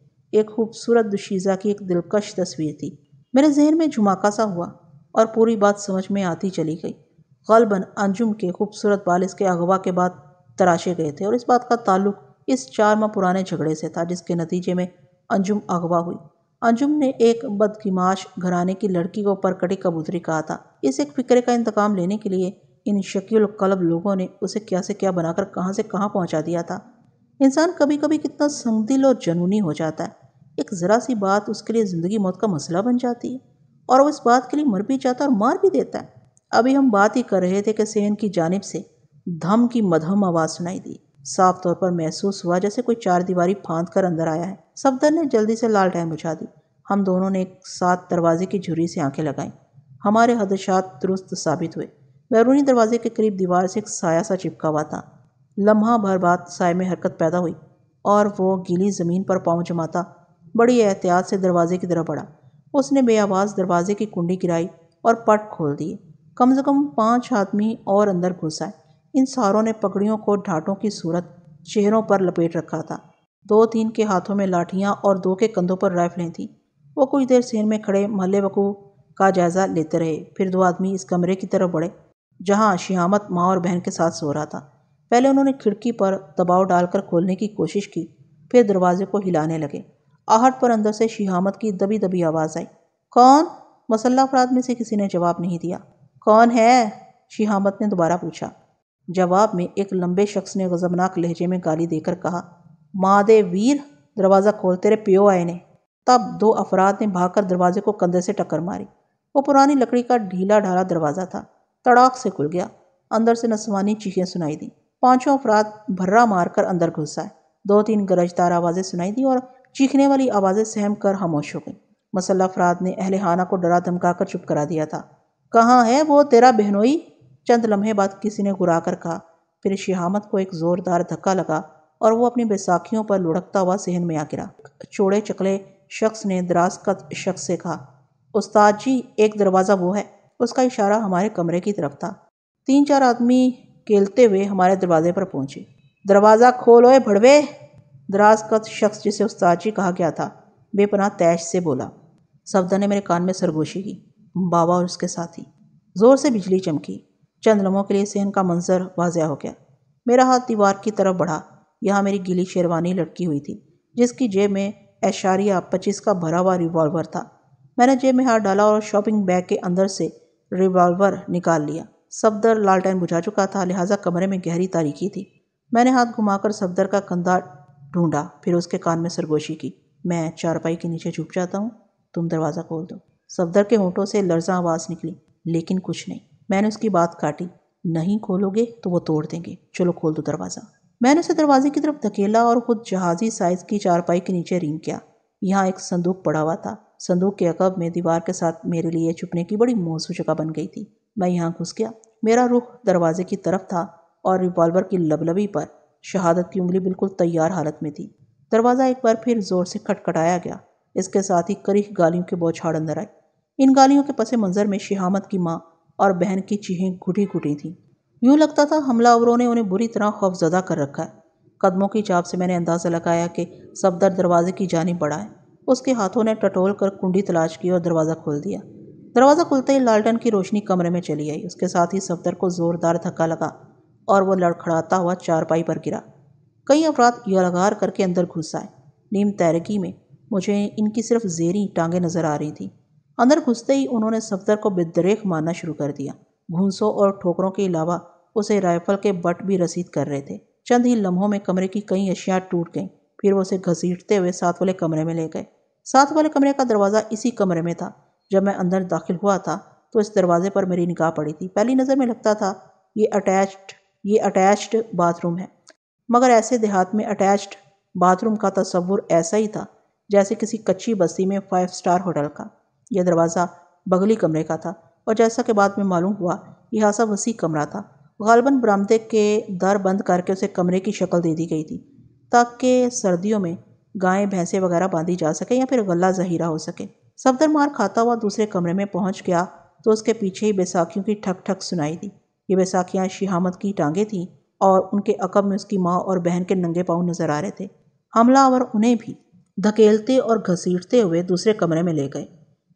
एक खूबसूरत दुशीज़ा की एक दिलकश तस्वीर थी मेरे जहन में झुमाका सा हुआ और पूरी बात समझ में आती चली गई गलबन अंजुम के खूबसूरत बालिस के अगवा के बाद तराशे गए थे और इस बात का ताल्लुक इस चार माह पुराने झगड़े से था जिसके नतीजे में अंजुम अगवा हुई अंजुम ने एक बदकिमाश घराने की लड़की को कटी कबूतरी कहा था इस एक फिक्रे का इंतकाम लेने के लिए इन शकील कलब लोगों ने उसे क्या से क्या बनाकर कहाँ से कहाँ पहुँचा दिया था इंसान कभी कभी कितना संगदिल और जनूनी हो जाता है एक ज़रा सी बात उसके लिए ज़िंदगी मौत का मसला बन जाती है और वो इस बात के लिए मर भी जाता है और मार भी देता है अभी हम बात ही कर रहे थे कि सेहन की जानब से धम की मधम आवाज़ सुनाई दी साफ तौर पर महसूस हुआ जैसे कोई चार दीवारी फांद कर अंदर आया है सफदर ने जल्दी से लाल टाइम बुझा दी हम दोनों ने एक साथ दरवाजे की झुरी से आंखें लगाईं हमारे हदशात दुरुस्त साबित हुए बैरूनी दरवाजे के करीब दीवार से एक साया सा चिपका हुआ था लम्हा भर बाद साय में हरकत पैदा हुई और वो गीली ज़मीन पर पाँव जमाता बड़ी एहतियात से दरवाजे की तरफ बढ़ा उसने बेआवाज़ दरवाजे की कुंडी गिराई और पट खोल दिए कम से कम पांच आदमी और अंदर घुस आए इन सारों ने पगड़ियों को ढाटों की सूरत चेहरों पर लपेट रखा था दो तीन के हाथों में लाठियाँ और दो के कंधों पर राइफलें थीं वो कुछ देर सेन में खड़े महल्ले वकू का जायज़ा लेते रहे फिर दो आदमी इस कमरे की तरफ बढ़े जहाँ शियामत माँ और बहन के साथ सो रहा था पहले उन्होंने खिड़की पर दबाव डालकर खोलने की कोशिश की फिर दरवाजे को हिलाने लगे आहट पर अंदर से शियामत की दबी दबी आवाज़ आई कौन मसल्ला अफराद में से किसी ने जवाब नहीं दिया कौन है शिहामत ने दोबारा पूछा जवाब में एक लंबे शख्स ने गजबनाक लहजे में गाली देकर कहा मादे वीर दरवाज़ा खोल तेरे प्यो आए ने तब दो अफराद ने भागकर दरवाजे को कंधे से टक्कर मारी वो पुरानी लकड़ी का ढीला ढाला दरवाज़ा था तड़ाक से खुल गया अंदर से नस्वानी चीखें सुनाई दी पांचों अफराद भर्रा मारकर अंदर घुस आए दो तीन गरजदार आवाज़ें सुनाई दी और चीखने वाली आवाज़ें सहम कर खामोश हो गई मसल अफराद ने अहल हाना को डरा धमका कर चुप करा दिया था कहाँ है वो तेरा बहनोई चंद लम्हे बाद किसी ने घुरा कर कहा फिर शिहामत को एक ज़ोरदार धक्का लगा और वो अपनी बैसाखियों पर लुढ़कता हुआ सहन में आ गिरा चोड़े चकले शख्स ने दराजकत शख्स से कहा उस्ताद जी एक दरवाज़ा वो है उसका इशारा हमारे कमरे की तरफ था तीन चार आदमी केलते हुए हमारे दरवाजे पर पहुंचे दरवाज़ा खोलो भड़वे दराज कत शख्स जिसे उस्ताद जी कहा गया था बेपनाह तैश से बोला सफदा ने मेरे कान में सरगोशी की बाबा और उसके साथी जोर से बिजली चमकी चंद लम्हों के लिए सेहन का मंजर वाजह हो गया मेरा हाथ दीवार की तरफ बढ़ा यहाँ मेरी गीली शेरवानी लटकी हुई थी जिसकी जेब में एशारिया पच्चीस का भरा हुआ रिवॉल्वर था मैंने जेब में हाथ डाला और शॉपिंग बैग के अंदर से रिवॉल्वर निकाल लिया सफदर लालटेन बुझा चुका था लिहाजा कमरे में गहरी तारीखी थी मैंने हाथ घुमाकर सफदर का कंधा ढूंढा फिर उसके कान में सरगोशी की मैं चारपाई के नीचे छुप जाता हूँ तुम दरवाज़ा खोल दो सफदर के होठों से लर्जा आवाज़ निकली लेकिन कुछ नहीं मैंने उसकी बात काटी नहीं खोलोगे तो वो तोड़ देंगे चलो खोल दो दरवाज़ा मैंने उसे दरवाजे की तरफ धकेला और खुद जहाज़ी साइज़ की चारपाई के नीचे रिंग किया यहाँ एक संदूक पड़ा हुआ था संदूक के अकब में दीवार के साथ मेरे लिए छुपने की बड़ी मौसू जगह बन गई थी मैं यहाँ घुस गया मेरा रुख दरवाजे की तरफ था और रिवॉल्वर की लबलबी पर शहादत की उंगली बिल्कुल तैयार हालत में थी दरवाज़ा एक बार फिर ज़ोर से खटखटाया गया इसके साथ ही करीख गालियों के बौछाड़ अंदर आई इन गालियों के पसे मंजर में शिहामत की माँ और बहन की चीहें घुटी घुटी थीं यूँ लगता था हमलावरों ने उन्हें बुरी तरह खौफजदा कर रखा है कदमों की चाप से मैंने अंदाज़ा लगाया कि सफदर दरवाजे की जानी बढ़ा है उसके हाथों ने टटोल कर कुंडी तलाश की और दरवाज़ा खोल दिया दरवाज़ा खुलते ही लालटन की रोशनी कमरे में चली आई उसके साथ ही सफदर को ज़ोरदार धक्का लगा और वह लड़खड़ाता हुआ चारपाई पर गिरा कई अफराद यलगार करके अंदर घुस आए नीम तैरकी में मुझे इनकी सिर्फ जेरी टाँगें नज़र आ रही थीं अंदर घुसते ही उन्होंने सफदर को बेदरेख मारना शुरू कर दिया घूंसों और ठोकरों के अलावा उसे राइफल के बट भी रसीद कर रहे थे चंद ही लम्हों में कमरे की कई अशियाँ टूट गईं फिर वो उसे घसीटते हुए साथ वाले कमरे में ले गए साथ वाले कमरे का दरवाज़ा इसी कमरे में था जब मैं अंदर दाखिल हुआ था तो इस दरवाजे पर मेरी निगाह पड़ी थी पहली नज़र में लगता था ये अटैच्ड ये अटैच्ड बाथरूम है मगर ऐसे देहात में अटैच्ड बाथरूम का तस्वुर ऐसा ही था जैसे किसी कच्ची बस्ती में फाइव स्टार होटल का यह दरवाज़ा बगली कमरे का था और जैसा कि बाद में मालूम हुआ यह खासा वसी कमरा था गालबन बरामदे के दर बंद करके उसे कमरे की शक्ल दे दी गई थी ताकि सर्दियों में गायें भैंसें वगैरह बांधी जा सके या फिर गला जहीरा हो सके सफदर मार खाता हुआ दूसरे कमरे में पहुंच गया तो उसके पीछे ही बैसाखियों की ठक ठक सुनाई दी ये बैसाखियाँ शिहामत की टांगे थीं और उनके अकब में उसकी माँ और बहन के नंगे पाँव नजर आ रहे थे हमलावर उन्हें भी धकेलते और घसीटते हुए दूसरे कमरे में ले गए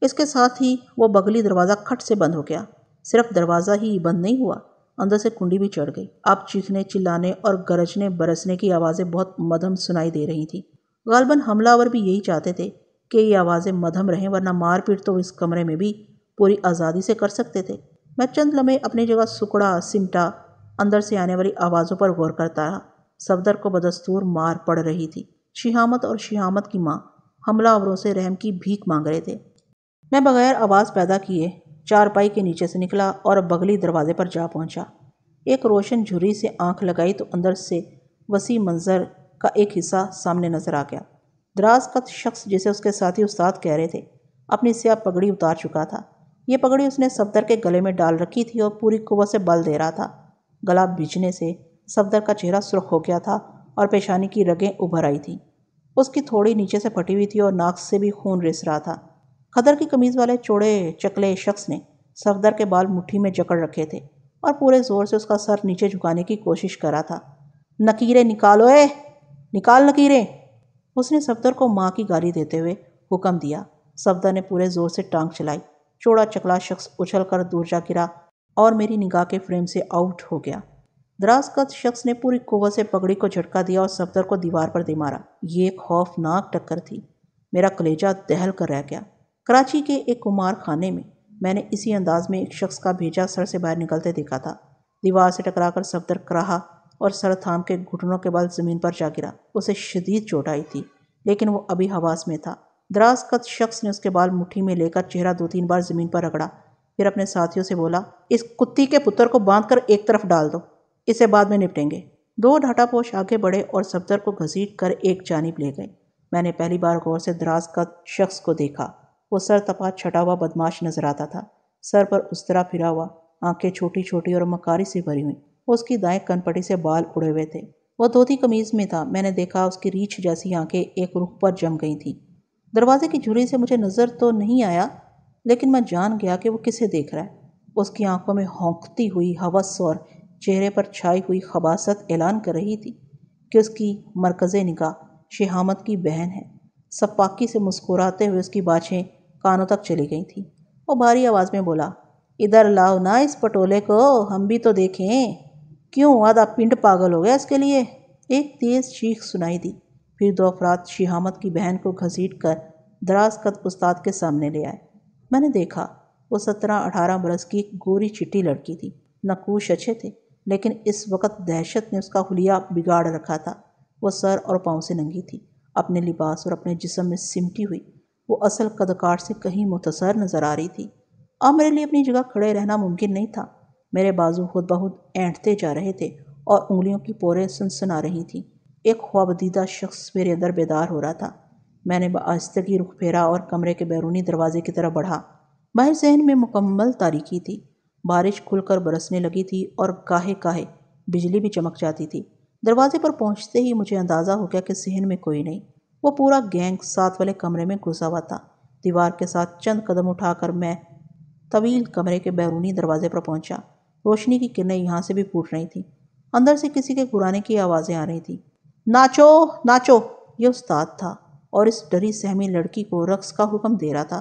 इसके साथ ही वो बगली दरवाज़ा खट से बंद हो गया सिर्फ दरवाज़ा ही बंद नहीं हुआ अंदर से कुंडी भी चढ़ गई अब चीखने चिल्लाने और गरजने बरसने की आवाज़ें बहुत मधम सुनाई दे रही थी गालबन हमलावर भी यही चाहते थे कि ये आवाज़ें मधम रहें वरना मारपीट तो इस कमरे में भी पूरी आज़ादी से कर सकते थे मैं चंद लम्हे अपनी जगह सुकड़ा सिमटा अंदर से आने वाली आवाज़ों पर गौर करता रहा सफदर को बदस्तूर मार पड़ रही थी शिहामत और शिहामत की माँ हमलावरों से रहम की भीख मांग रहे थे मैं बगैर आवाज़ पैदा किए चारपाई के नीचे से निकला और बगली दरवाजे पर जा पहुंचा। एक रोशन झुर्री से आंख लगाई तो अंदर से वसी मंजर का एक हिस्सा सामने नजर आ गया दराज कत शख्स जिसे उसके साथी उस्ताद कह रहे थे अपनी सिया पगड़ी उतार चुका था ये पगड़ी उसने सफदर के गले में डाल रखी थी और पूरी कुवत से बल दे रहा था गला बीचने से सफदर का चेहरा सुरख हो गया था और पेशानी की रगें उभर आई थी उसकी थोड़ी नीचे से फटी हुई थी और नाक से भी खून रिस रहा था खदर की कमीज़ वाले चौड़े चकले शख्स ने सफदर के बाल मुट्ठी में जकड़ रखे थे और पूरे ज़ोर से उसका सर नीचे झुकाने की कोशिश करा था नकीरें निकालो ए निकाल नकीरें उसने सफदर को माँ की गाली देते हुए हुक्म दिया सफदर ने पूरे ज़ोर से टांग चलाई चौड़ा चकला शख्स उछल कर दूर जा गिरा और मेरी निगाह के फ्रेम से आउट हो गया कद शख्स ने पूरी कुवत से पगड़ी को झटका दिया और सफदर को दीवार पर दे मारा ये खौफनाक टक्कर थी मेरा कलेजा दहल कर रह गया कराची के एक कुमार खाने में मैंने इसी अंदाज में एक शख्स का भेजा सर से बाहर निकलते देखा था दीवार से टकराकर सफदर कराहा और सर थाम के घुटनों के बल ज़मीन पर जा गिरा उसे शदीद चोट आई थी लेकिन वो अभी हवास में था दराज कद शख्स ने उसके बाल मुट्ठी में लेकर चेहरा दो तीन बार ज़मीन पर रगड़ा फिर अपने साथियों से बोला इस कुत्ती के पुत्र को बांध कर एक तरफ डाल दो इसे बाद में निपटेंगे दो ढाटापोश आगे बढ़े और सफदर को घसीट कर एक जानब ले गए मैंने पहली बार गौर से दराज कद शख्स को देखा वो सर तपा छटा हुआ बदमाश नजर आता था सर पर उस्तरा फिरा हुआ आंखें छोटी छोटी और मकारी से भरी हुई उसकी दाएं कनपटी से बाल उड़े हुए थे वह धोती कमीज में था मैंने देखा उसकी रीछ जैसी आंखें एक रुख पर जम गई थी दरवाजे की झुरी से मुझे नज़र तो नहीं आया लेकिन मैं जान गया कि वो किसे देख रहा है उसकी आंखों में होंकती हुई हवस और चेहरे पर छाई हुई खबासत ऐलान कर रही थी कि उसकी मरकज़ निगाह शहामत की बहन है सपाकी से मुस्कुराते हुए उसकी बाछें कानों तक चली गई थी वो भारी आवाज़ में बोला इधर लाओ ना इस पटोले को हम भी तो देखें क्यों आधा पिंड पागल हो गया इसके लिए एक तेज़ चीख सुनाई दी फिर दो अफराद शिहामत की बहन को घसीट कर दराज कद उस्ताद के सामने ले आए मैंने देखा वो सत्रह अठारह बरस की एक गोरी चिट्टी लड़की थी नकूश अच्छे थे लेकिन इस वक्त दहशत ने उसका हुलिया बिगाड़ रखा था वो सर और पाँव से नंगी थी अपने लिबास और अपने जिसम में सिमटी हुई वो असल कदकार से कहीं मुतसर नज़र आ रही थी अब मेरे लिए अपनी जगह खड़े रहना मुमकिन नहीं था मेरे बाजू खुद बहुत ऐंठते जा रहे थे और उंगलियों की पोरें सनसना रही थीं एक ख्वाबदीदा शख्स मेरे अंदर बेदार हो रहा था मैंने आस्तगी रुख फेरा और कमरे के बैरूनी दरवाजे की तरफ बढ़ा बाहर जहन में मुकम्मल तारीखी थी बारिश खुलकर बरसने लगी थी और काहे काहे बिजली भी चमक जाती थी दरवाजे पर पहुंचते ही मुझे अंदाज़ा हो गया कि जहन में कोई नहीं वो पूरा गैंग साथ वाले कमरे में घुसा हुआ था दीवार के साथ चंद कदम उठाकर मैं तवील कमरे के बैरूनी दरवाजे पर पहुंचा रोशनी की किरणें यहाँ से भी फूट रही थी अंदर से किसी के गुराने की आवाज़ें आ रही थी नाचो नाचो ये उस्ताद था और इस डरी सहमी लड़की को रक्स का हुक्म दे रहा था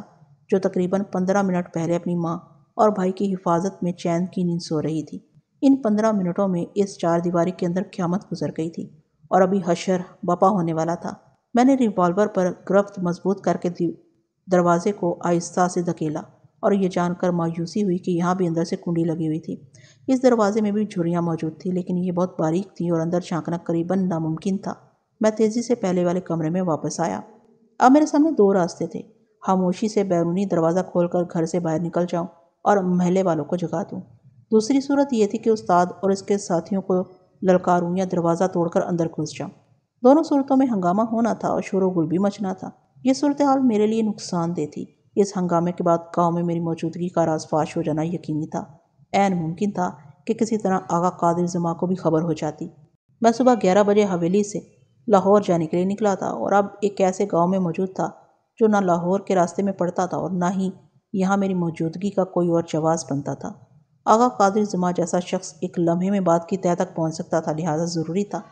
जो तकरीबन पंद्रह मिनट पहले अपनी माँ और भाई की हिफाजत में चैन की नींद सो रही थी इन पंद्रह मिनटों में इस चार दीवारी के अंदर क्यामत गुजर गई थी और अभी हशर बपा होने वाला था मैंने रिवॉल्वर पर गिरफ्त मजबूत करके दरवाजे को आहिस्ता से धकेला और ये जानकर मायूसी हुई कि यहाँ भी अंदर से कुंडी लगी हुई थी इस दरवाजे में भी झुरियाँ मौजूद थी लेकिन ये बहुत बारीक थी और अंदर झांकना करीबन नामुमकिन था मैं तेज़ी से पहले वाले कमरे में वापस आया अब मेरे सामने दो रास्ते थे खामोशी से बैरूनी दरवाज़ा खोलकर घर से बाहर निकल जाऊँ और महल वालों को जगा दूँ दूसरी सूरत यह थी कि उस्ताद और इसके साथियों को ललकारूँ या दरवाज़ा तोड़कर अंदर घुस जाऊँ दोनों सूरतों में हंगामा होना था और शोर गुल भी मचना था ये सूरत हाल मेरे लिए नुकसानदेह थी इस हंगामे के बाद गाँव में मेरी मौजूदगी का राज फाश हो जाना यकीनी था एन मुमकिन था कि किसी तरह आगा कादिर जमा को भी खबर हो जाती मैं सुबह ग्यारह बजे हवेली से लाहौर जाने के लिए निकला था और अब एक ऐसे गांव में मौजूद था जो ना लाहौर के रास्ते में पड़ता था और ना ही यहाँ मेरी मौजूदगी का कोई और जवाब बनता था आगा कादिर जमा जैसा शख्स एक लम्हे में बात की तय तक पहुँच सकता था लिहाजा ज़रूरी था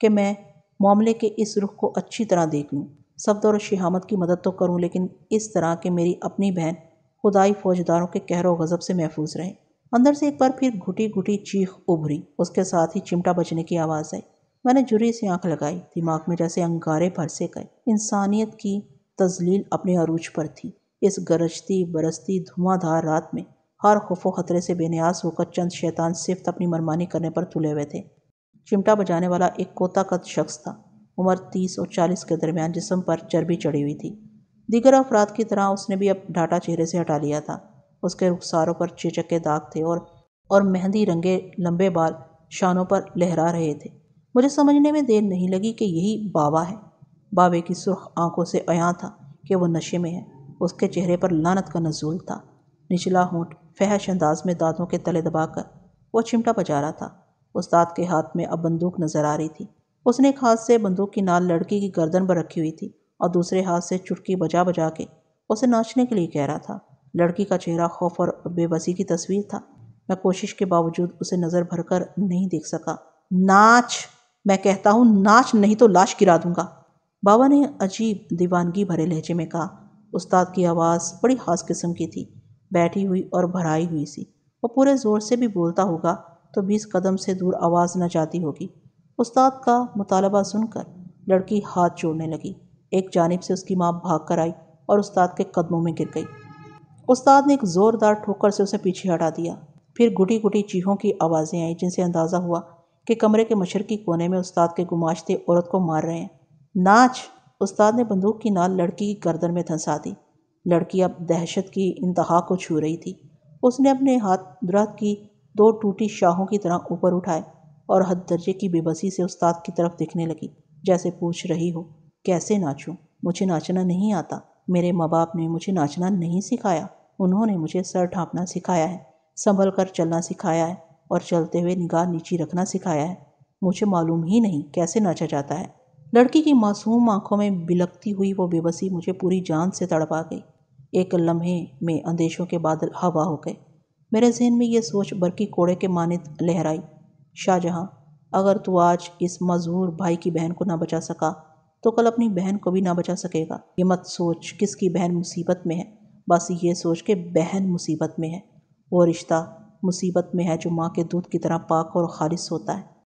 कि मैं मामले के इस रुख को अच्छी तरह देख लूँ सब्द और शहामत की मदद तो करूँ लेकिन इस तरह के मेरी अपनी बहन खुदाई फौजदारों के कहरो गज़ब से महफूज रहे अंदर से एक बार फिर घुटी घुटी चीख उभरी उसके साथ ही चिमटा बजने की आवाज़ आई मैंने जुरी से आंख लगाई दिमाग में जैसे अंगारे भर से गए इंसानियत की तजलील अपने अरूज पर थी इस गरजती बरसती धुआंधार रात में हर खफो खतरे से बेनियाज होकर चंद शैतान सिफ्त अपनी मनमानी करने पर तुले हुए थे चिमटा बजाने वाला एक कोताकत शख्स था उम्र तीस और चालीस के दरमियान जिसम पर चर्बी चढ़ी हुई थी दीगर अफराद की तरह उसने भी अब डाटा चेहरे से हटा लिया था उसके रुखसारों पर चेचक के दाग थे और और मेहंदी रंगे लंबे बाल शानों पर लहरा रहे थे मुझे समझने में देर नहीं लगी कि यही बाबा है बाबे की सुर्ख आंखों से अयां था कि वो नशे में है उसके चेहरे पर लानत का नजूल था निचला होंठ फहश अंदाज में दांतों के तले दबाकर वो चिमटा बजा रहा था उस्ताद के हाथ में अब बंदूक नजर आ रही थी उसने एक हाथ से बंदूक की नाल लड़की की गर्दन पर रखी हुई थी और दूसरे हाथ से चुटकी बजा बजा के उसे नाचने के लिए कह रहा था लड़की का चेहरा खौफ और बेबसी की तस्वीर था मैं कोशिश के बावजूद उसे नज़र भरकर नहीं देख सका नाच मैं कहता हूँ नाच नहीं तो लाश गिरा दूंगा बाबा ने अजीब दीवानगी भरे लहजे में कहा उस्ताद की आवाज़ बड़ी खास किस्म की थी बैठी हुई और भराई हुई सी वो पूरे ज़ोर से भी बोलता होगा तो बीस कदम से दूर आवाज़ न जाती होगी उस्ताद का मुतालबा सुनकर लड़की हाथ जोड़ने लगी एक जानब से उसकी माँ भाग कर आई और उस्ताद के कदमों में गिर गई उस्ताद ने एक ज़ोरदार ठोकर से उसे पीछे हटा दिया फिर गुटी गुटी चीहों की आवाज़ें आईं जिनसे अंदाज़ा हुआ कि कमरे के मशरकी कोने में उस्ताद के गुमाशते औरत को मार रहे हैं नाच उस्ताद ने बंदूक की नाल लड़की की गर्दन में धंसा दी लड़की अब दहशत की इंतहा को छू रही थी उसने अपने हाथ दुरात की दो टूटी शाहों की तरह ऊपर उठाए और हद दर्जे की बेबसी से उस्ताद की तरफ देखने लगी जैसे पूछ रही हो कैसे नाचूं मुझे नाचना नहीं आता मेरे माँ बाप ने मुझे नाचना नहीं सिखाया उन्होंने मुझे सर ठापना सिखाया है संभल कर चलना सिखाया है और चलते हुए निगाह नीची रखना सिखाया है मुझे मालूम ही नहीं कैसे नाचा जाता है लड़की की मासूम आंखों में बिलकती हुई वो बेबसी मुझे पूरी जान से तड़पा गई एक लम्हे में अंदेशों के बादल हवा हो गए मेरे जहन में यह सोच बरकी कोड़े के मानित लहराई शाहजहाँ अगर तू आज इस मजबूर भाई की बहन को ना बचा सका तो कल अपनी बहन को भी ना बचा सकेगा ये मत सोच किसकी बहन मुसीबत में है बस ये सोच के बहन मुसीबत में है वो रिश्ता मुसीबत में है जो माँ के दूध की तरह पाक और खालिश होता है